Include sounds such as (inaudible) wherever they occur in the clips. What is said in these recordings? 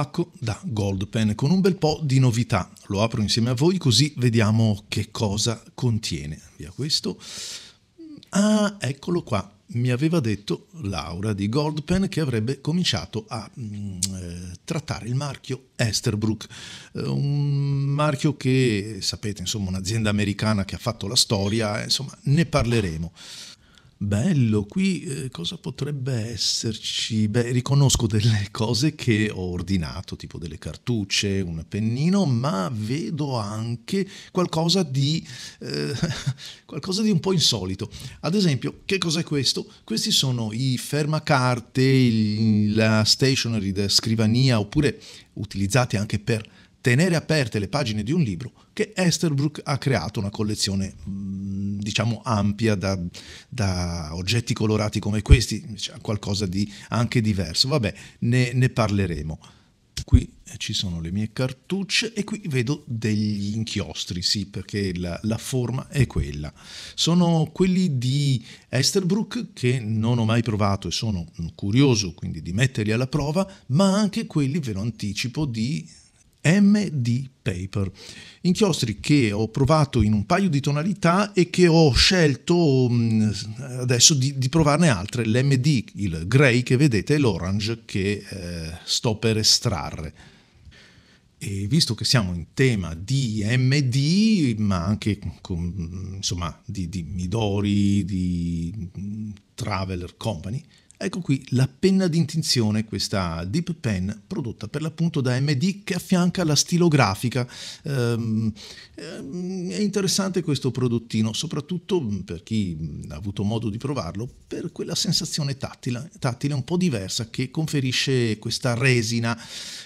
pacco da Goldpen con un bel po' di novità. Lo apro insieme a voi così vediamo che cosa contiene. Via questo. Ah, eccolo qua. Mi aveva detto Laura di Goldpen che avrebbe cominciato a mh, mm, eh, trattare il marchio Esterbrook, eh, un marchio che sapete, insomma, un'azienda americana che ha fatto la storia, insomma, ne parleremo. Bello, qui eh, cosa potrebbe esserci? Beh, riconosco delle (laughs) cose che ho ordinato, tipo delle cartucce, un pennino, ma vedo anche qualcosa di, eh, (laughs) qualcosa di un po' insolito. Ad esempio, che cos'è questo? Questi sono i fermacarte, la stationery da scrivania, oppure utilizzati anche per tenere aperte le pagine di un libro, che Esterbrook ha creato una collezione mm, diciamo ampia da, da oggetti colorati come questi, a cioè, qualcosa di anche diverso. Vabbè, ne, ne parleremo qui eh, ci sono le mie cartucce e qui vedo degli inchiostri, sì, perché la, la, forma è quella. Sono quelli di Esterbrook che non ho mai provato e sono curioso quindi di metterli alla prova, ma anche quelli, ve lo anticipo, di MD Paper. Inchiostri che ho provato in un paio di tonalità e che ho scelto mm, adesso di, di provarne altre, l'MD, il grey che vedete e l'orange che eh, sto per estrarre. E visto che siamo in tema di MD, ma anche con, insomma, di, di Midori, di mm, Traveler Company, Ecco qui la penna d'intinzione, questa Deep Pen prodotta per l'appunto da MD che affianca la stilografica. Ehm, ehm, è interessante questo prodottino, soprattutto per chi ha avuto modo di provarlo, per quella sensazione tattile, tattile un po' diversa che conferisce questa resina.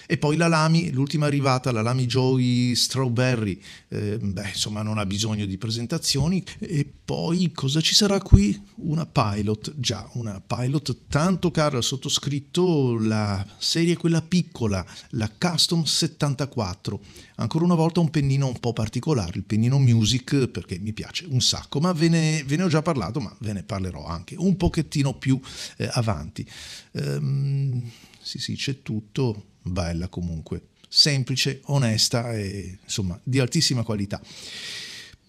E poi la Lamy, l'ultima arrivata, la Lamy Joy Strawberry, ehm, beh, insomma non ha bisogno di presentazioni. E poi cosa ci sarà qui? Una pilot, già una pilot tanto caro al sottoscritto la serie quella piccola, la Custom 74. Ancora una volta un pennino un po' particolare, il pennino Music perché mi piace un sacco, ma ve ne, ve ne ho già parlato, ma ve ne parlerò anche un pochettino più eh, avanti. Ehm, sì, sì, c'è tutto, bella comunque, semplice, onesta e insomma di altissima qualità.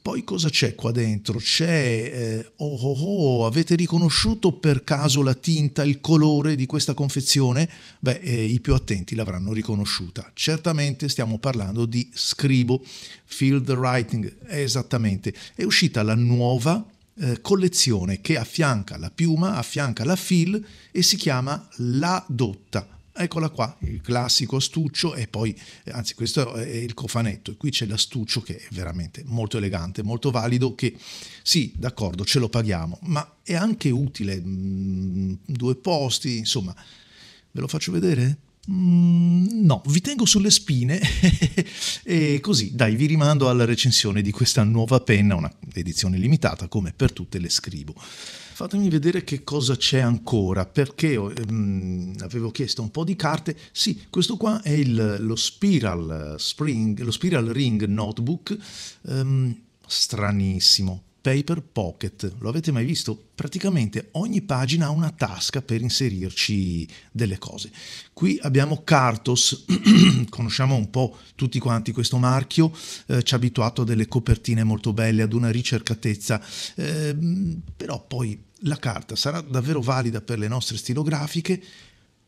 Poi cosa c'è qua dentro? C'è, eh, oh oh oh, avete riconosciuto per caso la tinta, il colore di questa confezione? Beh, eh, i più attenti l'avranno riconosciuta. Certamente stiamo parlando di Scribo Field Writing, esattamente. È uscita la nuova eh, collezione che affianca la piuma, affianca la fill e si chiama La Dotta Eccola qua, il classico astuccio e poi, eh, anzi questo è il cofanetto, qui c'è l'astuccio che è veramente molto elegante, molto valido, che sì, d'accordo, ce lo paghiamo, ma è anche utile, mh, mm, due posti, insomma, ve lo faccio vedere? Mm, no, vi tengo sulle spine (laughs) e così, dai, vi rimando alla recensione di questa nuova penna, una edizione limitata come per tutte le scrivo. Fatemi vedere che cosa c'è ancora, perché um, avevo chiesto un po' di carte. Sì, questo qua è il, lo, Spiral Spring, lo Spiral Ring Notebook, um, stranissimo, Paper Pocket. Lo avete mai visto? Praticamente ogni pagina ha una tasca per inserirci delle cose. Qui abbiamo Cartos, (clears throat) conosciamo un po' tutti quanti questo marchio, eh, ci ha abituato a delle copertine molto belle, ad una ricercatezza, eh, però poi la carta sarà davvero valida per le nostre stilografiche.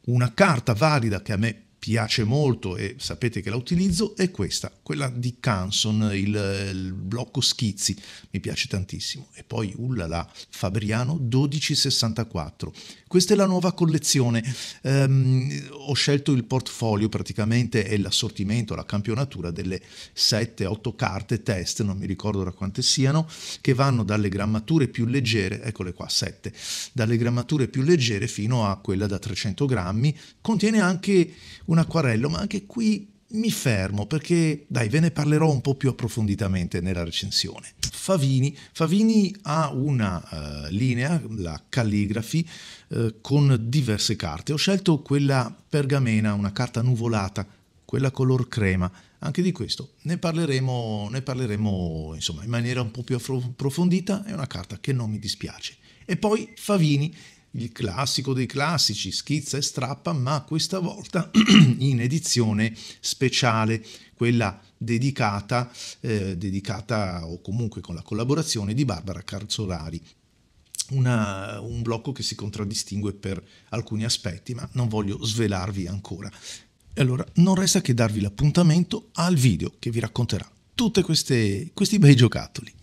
Una carta valida che a me piace molto e sapete che la utilizzo è questa quella di Canson, il, il, blocco schizzi, mi piace tantissimo. E poi Ullala, Fabriano 1264. Questa è la nuova collezione. Um, ho scelto il portfolio praticamente e l'assortimento, la campionatura delle 7-8 carte test, non mi ricordo da quante siano, che vanno dalle grammature più leggere, eccole qua, 7, dalle grammature più leggere fino a quella da 300 grammi. Contiene anche un acquarello, ma anche qui mi fermo perché dai ve ne parlerò un po' più approfonditamente nella recensione. Favini, Favini ha una uh, linea, la calligrafi, uh, con diverse carte. Ho scelto quella pergamena, una carta nuvolata, quella color crema. Anche di questo ne parleremo, ne parleremo insomma, in maniera un po' più approfondita, è una carta che non mi dispiace. E poi Favini il classico dei classici, schizza e strappa, ma questa volta (clears throat) in edizione speciale, quella dedicata, eh, dedicata o comunque con la collaborazione di Barbara Carzolari. Una, un blocco che si contraddistingue per alcuni aspetti, ma non voglio svelarvi ancora. E allora non resta che darvi l'appuntamento al video che vi racconterà tutti questi bei giocattoli.